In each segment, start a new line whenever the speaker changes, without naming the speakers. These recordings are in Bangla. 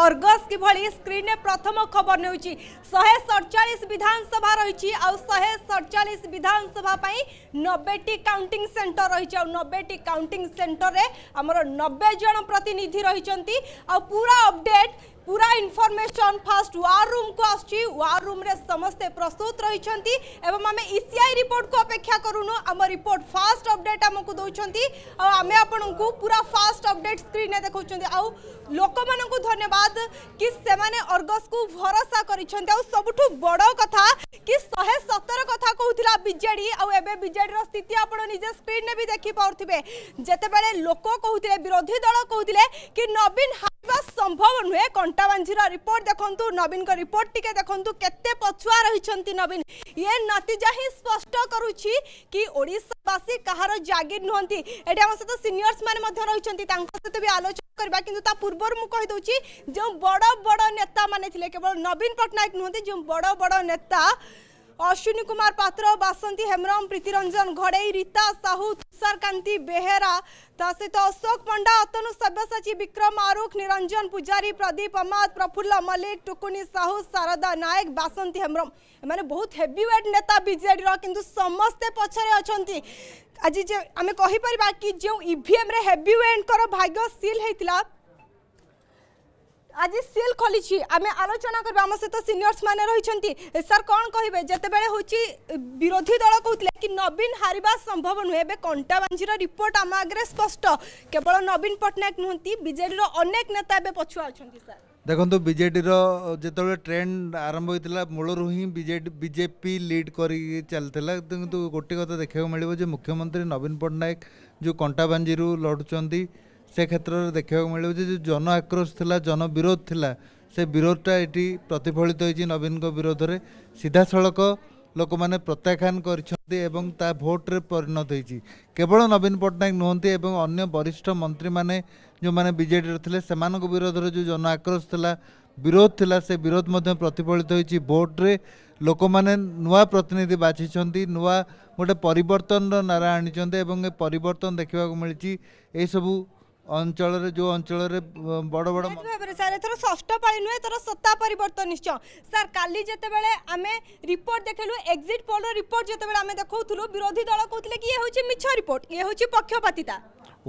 ଅର୍ଗସ୍ କିଭଳି ସ୍କ୍ରିନ୍ରେ ପ୍ରଥମ ଖବର ନେଉଛି ଶହେ ସଡ଼ଚାଳିଶ ବିଧାନସଭା ରହିଛି ଆଉ ଶହେ ସଡ଼ଚାଳିଶ ବିଧାନସଭା ପାଇଁ ନବେଟି କାଉଣ୍ଟିଂ ସେଣ୍ଟର ରହିଛି ଆଉ ନବେଟି କାଉଣ୍ଟିଂ ସେଣ୍ଟରରେ ଆମର ନବେ ଜଣ ପ୍ରତିନିଧି ରହିଛନ୍ତି ଆଉ ପୁରା ଅପଡେଟ୍ पूरा इनफर्मेसन फास्ट वार रूम को आसुच्ची रूम रे समस्ते प्रस्तुत रही आम ईसीआई रिपोर्ट को अपेक्षा करूनु आम रिपोर्ट फास्ट अपडेट आमको दौरान आम आपण को पूरा फास्ट अपडेट स्क्रीन देखा आउ लोक धन्यवाद कि से अर्गस को भरोसा कर सबुठ बड़ कथा कि शहे বিজেডি আবে বিজেডির স্থিতি আপনার নিজ স্ক্রিনে বি দেখিপারে যেতবে লোক কুলে বিরোধী দল কুলে কি নবীন হারিবা সম্ভব নুহে কণ্টাবাঞ্জির রিপোর্ট দেখুন নবীন রিপোর্ট টিকে দেখুন কেতে পছুয়া রয়েছেন নবীন ইয়ে নতিজা হি স্পষ্ট করুছি কি ওড়িশাবাসী কাহার জাগির নুহতি এটি আমার সহ সিনিয়র্স মানে রয়েছেন তাহলে বি আলোচনা করা কিন্তু তা পূর্বর মু কহিদি যে বড় বড় নেতা মানে কেবল নবীন পট্টনাক নুহতি যে বড় বড় নেতা অশ্বিনী কুমার পাত্র বাসন্তী হেমরম প্রীতিরঞ্জন ঘড়েই রীতা সাহু তুষারকান্তি বেহেরা তা সহিত অশোক পণ্ডা অতনু সব্যসাচী বিক্রম আরুখ নিরঞ্জন পূজারী প্রদীপ অমাদ প্রফুল্ল মল্লিক টুকুনি সাহু সারদা নায়ক বাসন্তী হেমরম এমানে বহুত হেভিওয়েট নেতা বিজেডির কিন্তু সমস্তে পছরে অনেক আজ যে আমি কহিপার কি যে ইভিএম রে হেভিওয়েটর ভাগ্য সিল হয়েছিল আজি সিল খোলিছি আমি আলোচনা করবে আমার সহ সিনিয়র্স মানে রয়েছেন স্যার কণ কহবে যেতবে হচ্ছে বিরোধী দল কৌলে কি নবীন হারিবা সম্ভব নুহে এবে কণ্টা বাঞ্জির রিপোর্ট আম আগে স্পষ্ট কেবল নবীন পট্টনাক নুহতি বিজেডির অনেক নেতা এবে পছুয়া অনেক স্যার
ଦେଖନ୍ତୁ ବିଜେଡ଼ିର ଯେତେବେଳେ ଟ୍ରେଣ୍ଡ ଆରମ୍ଭ ହୋଇଥିଲା ମୂଳରୁ ହିଁ ବିଜେଡ଼ି ବିଜେପି ଲିଡ୍ କରିକି ଚାଲିଥିଲା କିନ୍ତୁ ଗୋଟିଏ କଥା ଦେଖିବାକୁ ମିଳିବ ଯେ ମୁଖ୍ୟମନ୍ତ୍ରୀ ନବୀନ ପଟ୍ଟନାୟକ ଯେଉଁ କଣ୍ଟାବାଞ୍ଜିରୁ ଲଢ଼ୁଛନ୍ତି ସେ କ୍ଷେତ୍ରରେ ଦେଖିବାକୁ ମିଳୁଛି ଯେ ଜନ ଆକ୍ରୋଶ ଥିଲା ଜନ ବିରୋଧ ଥିଲା ସେ ବିରୋଧଟା ଏଠି ପ୍ରତିଫଳିତ ହୋଇଛି ନବୀନଙ୍କ ବିରୋଧରେ ସିଧାସଳଖ ଲୋକମାନେ ପ୍ରତ୍ୟାଖ୍ୟାନ କରିଛନ୍ତି ଏବଂ ତା ଭୋଟରେ ପରିଣତ ହୋଇଛି କେବଳ ନବୀନ ପଟ୍ଟନାୟକ ନୁହନ୍ତି ଏବଂ ଅନ୍ୟ ବରିଷ୍ଠ ମନ୍ତ୍ରୀମାନେ ଯେଉଁମାନେ ବିଜେଡ଼ିରେ ଥିଲେ ସେମାନଙ୍କ ବିରୋଧରେ ଯେଉଁ ଜନ ଆକ୍ରୋଶ ଥିଲା ବିରୋଧ ଥିଲା ସେ ବିରୋଧ ମଧ୍ୟ ପ୍ରତିଫଳିତ ହୋଇଛି ଭୋଟରେ ଲୋକମାନେ ନୂଆ ପ୍ରତିନିଧି ବାଛିଛନ୍ତି ନୂଆ ଗୋଟେ ପରିବର୍ତ୍ତନର ନାରା ଆଣିଛନ୍ତି ଏବଂ ଏ ପରିବର୍ତ୍ତନ ଦେଖିବାକୁ ମିଳିଛି ଏହିସବୁ ଅଞ୍ଚଳରେ ଯେଉଁ ଅଞ୍ଚଳରେ ବଡ଼ ବଡ଼
ଭାବରେ ସାର୍ ଏଥର ଷଷ୍ଠ ପାଳି ନୁହେଁ ଏଥର ସତ୍ତା ପରିବର୍ତ୍ତନ ନିଶ୍ଚୟ ସାର୍ କାଲି ଯେତେବେଳେ ଆମେ ରିପୋର୍ଟ ଦେଖେଇଲୁ ଏକ୍ଜିଟ୍ ପୋଲ୍ର ରିପୋର୍ଟ ଯେତେବେଳେ ଆମେ ଦେଖାଉଥିଲୁ ବିରୋଧୀ ଦଳ କହୁଥିଲେ କି ଇଏ ହେଉଛି ମିଛ ରିପୋର୍ଟ ଇଏ ହେଉଛି ପକ୍ଷପାତିତା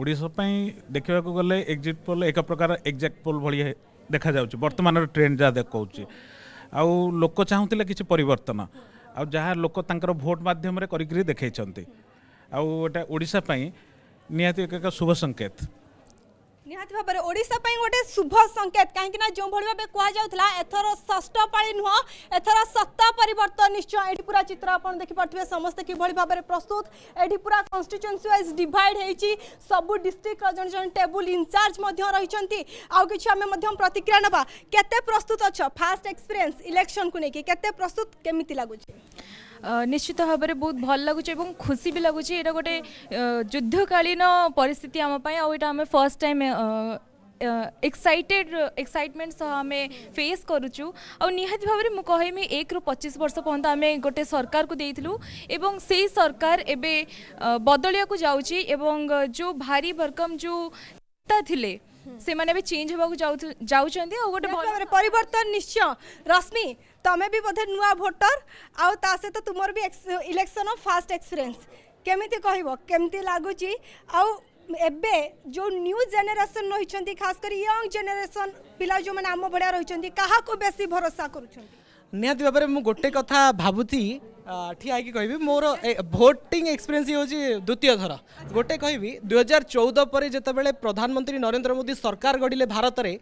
ଓଡ଼ିଶା ପାଇଁ ଦେଖିବାକୁ ଗଲେ ଏକ୍ଜିଟ୍ ପୋଲ୍ ଏକ ପ୍ରକାର ଏକ୍ଜାକ୍ଟ ପୋଲ୍ ଭଳି ଦେଖାଯାଉଛି ବର୍ତ୍ତମାନର ଟ୍ରେଣ୍ଡ ଯାହା ଦେଖାଉଛି ଆଉ ଲୋକ ଚାହୁଁଥିଲେ କିଛି ପରିବର୍ତ୍ତନ ଆଉ ଯାହା ଲୋକ ତାଙ୍କର ଭୋଟ୍ ମାଧ୍ୟମରେ କରିକିରି ଦେଖେଇଛନ୍ତି ଆଉ ଏଇଟା ଓଡ଼ିଶା ପାଇଁ ନିହାତି ଏକ ଏକ ଶୁଭ ସଂକେତ
নিহতি ভাবে ওড়শা গোটে শুভ সংকেত কিনা যেভাবে ভাবে কুযাওয়া এথর ষষ্ঠ পাড়ি নুহ এথর সত্তা পরিবর্তন নিশ্চয় এটি পুরা চিত্র আপনার দেখিপারে সমস্তে কিভাবে ভাবে প্রস্তুত এটি পুরা কনস্টিটুয়েন্সি ওয়াইজ ডিভাইড হয়েছি সবু ডিস্ট্রিক্টর জন জন টেবুল ইনচার্জ রয়েছেন আউ কিছু আমি প্রতিক্রিয়া নেবা কেতে প্রস্তুত অছ ফাষ্ট এক্সপিরিয়েন্স ইলেকশন কু নেই কেতে প্রস্তুত কেমিতি লাগুছে নিশ্চিত ভাবে বহুত ভাল লাগুছে এবং খুশি বি লাগুছে এটা গোটে যুদ্ধকালীন পরিস্থিতি আমি আউ এটা আমি ফার্স্ট টাইম एक्साइटेड एक्साइटमेंट सह आम फेस करुचु आ निहाती भाव में कहमी एक रु पचिश वर्ष पर्यटन आम गोटे सरकार को देलु एवं से सरकार एवं बदलिया जाऊँगी जो भारी भरकम जो नेता थे से भी चेंज होगा जाऊँगी गोटे परिवर्तन निश्चय रश्मि तुम्हें भी बोधे नुआ भोटर आ सहित तुम भी इलेक्शन फास्ट एक्सपीरियंस केमी कह लगुच आ ଏବେ ଯେଉଁ ନ୍ୟୁ ଜେନେରେସନ୍ ରହିଛନ୍ତି ଖାସ କରି ୟଙ୍ଗ ଜେନେରେସନ୍ ପିଲା ଯେଉଁମାନେ ଆମ ଭଳିଆ ରହିଛନ୍ତି କାହାକୁ ବେଶୀ ଭରସା କରୁଛନ୍ତି
ନିହାତି ଭାବରେ ମୁଁ ଗୋଟେ କଥା ଭାବୁଛି ଠିଆ ହେଇକି କହିବି ମୋର ଭୋଟିଂ ଏକ୍ସପିରିଏନ୍ସ ହେଉଛି ଦ୍ୱିତୀୟ ଥର ଗୋଟେ କହିବି ଦୁଇହଜାର ଚଉଦ ପରେ ଯେତେବେଳେ ପ୍ରଧାନମନ୍ତ୍ରୀ ନରେନ୍ଦ୍ର ମୋଦି ସରକାର ଗଢ଼ିଲେ ଭାରତରେ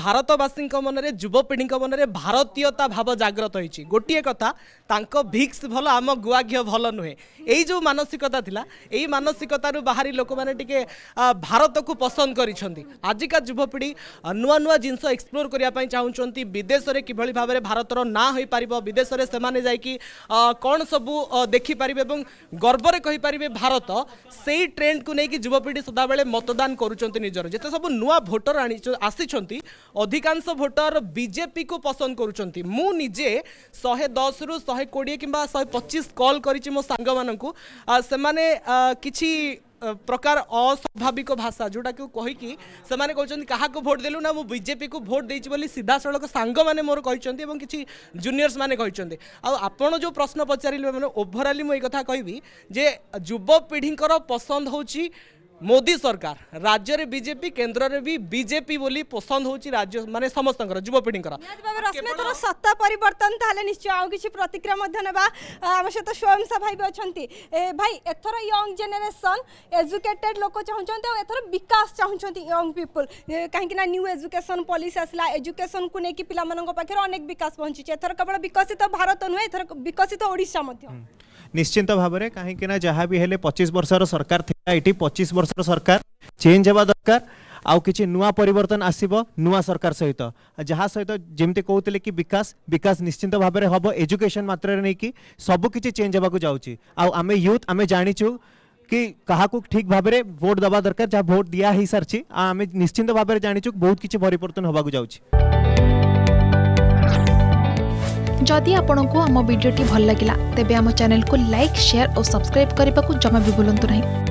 ଭାରତବାସୀଙ୍କ ମନରେ ଯୁବପିଢ଼ିଙ୍କ ମନରେ ଭାରତୀୟତା ଭାବ ଜାଗ୍ରତ ହୋଇଛି ଗୋଟିଏ କଥା ତାଙ୍କ ଭିକ୍ସ ଭଲ ଆମ ଗୁଆ ଘିଅ ଭଲ ନୁହେଁ ଏଇ ଯେଉଁ ମାନସିକତା ଥିଲା ଏଇ ମାନସିକତାରୁ ବାହାରି ଲୋକମାନେ ଟିକେ ଭାରତକୁ ପସନ୍ଦ କରିଛନ୍ତି ଆଜିକା ଯୁବପିଢ଼ି ନୂଆ ନୂଆ ଜିନିଷ ଏକ୍ସପ୍ଲୋର କରିବା ପାଇଁ ଚାହୁଁଛନ୍ତି ବିଦେଶରେ କିଭଳି ଭାବରେ ଭାରତର ନାଁ ହୋଇପାରିବ ବିଦେଶରେ ସେମାନେ ଯାଇକି କ'ଣ ସବୁ ଦେଖିପାରିବେ ଏବଂ ଗର୍ବରେ କହିପାରିବେ ଭାରତ ସେଇ ଟ୍ରେଣ୍ଡକୁ ନେଇକି ଯୁବପିଢ଼ି ସଦାବେଳେ ମତଦାନ କରୁଛନ୍ତି ନିଜର ଯେତେ ସବୁ ନୂଆ ଭୋଟର ଆଣି ଆସିଛନ୍ତି ଅଧିକାଂଶ ଭୋଟର ବିଜେପିକୁ ପସନ୍ଦ କରୁଛନ୍ତି ମୁଁ ନିଜେ ଶହେ ଦଶରୁ ଶହେ କୋଡ଼ିଏ କିମ୍ବା ଶହେ ପଚିଶ କଲ୍ କରିଛି ମୋ ସାଙ୍ଗମାନଙ୍କୁ ସେମାନେ କିଛି প্রকার অস্বাভাবিক ভাষা যেটাকে কহিকি সে কাহকু ভোট দেলু না মু বিজেপি কু ভোট দিয়েছি বলে সিধাসলখ সাঙ্গ মানে মোর কিন্তু এবং কিছু জুনিয়র্স মানে কিন্তু আপনার যে প্রশ্ন পচারে মানে ওভরালি মু এই কথা কবি যে যুবপিঢ়িঙ্কর পসন্দ হচ্ছে মোদি সরকার রাজ্যের বিজেপি কেন্দ্রের বি বিজেপি বলে পসন্দ হচ্ছে রাজ্য মানে সমস্ত যুবপিঢ়িঙ্কর রশ্মিতর সত্তা পরিবর্তন তাহলে নিশ্চয় আউ কিছু প্রতিক্রিয়া মধ্যে নেবা
আমার সহ স্বয়ংসা ভাই বি অনেক ভাই এথর ইয়ং জেনেসন এজুকেটেড লোক চাহুন এথর বিকাশ চাহুন ইয়ং পিপল কিন্তু না নিউ এজুকেশন পলিসি আসলা এজুকেশন কু নেই পিলা পাখে অনেক বিকাশ পৌঁছিছে এথর কেবল বিকশিত ভারত নুহে এথর বিকশিত ওড়শা
নিশ্চিন্ত ভাবে কিন্তু না যা বি হলে পঁচিশ বর্ষর সরকার आईटी 25 वर्ष सरकार चेंज हवा দরকার আউ কিচি নুয়া পরিবর্তন আসিব নুয়া সরকার সহিত আ জহা সহিত জিমতে কওতেলে কি বিকাশ বিকাশ निश्चिंत ভাবে হব এডুকেশন মাত্র নেকি সব কিচি চেঞ্জ হবা কো যাওচি আ আমি ইয়ুথ আমি জানিচু কি কaha कु ठीक ভাবে ভোট দবা দরকার যা ভোট দিয়া হি সার্চি আ আমি निश्चिंत ভাবে জানিচু বহুত কিচি পরিবর্তন হবা কো যাওচি
যদি आपण को हमो वीडियो टि भल लागिला तेबे हमो चैनल को लाइक शेयर और सब्सक्राइब करबा को जमा भी बोलंतो नहीं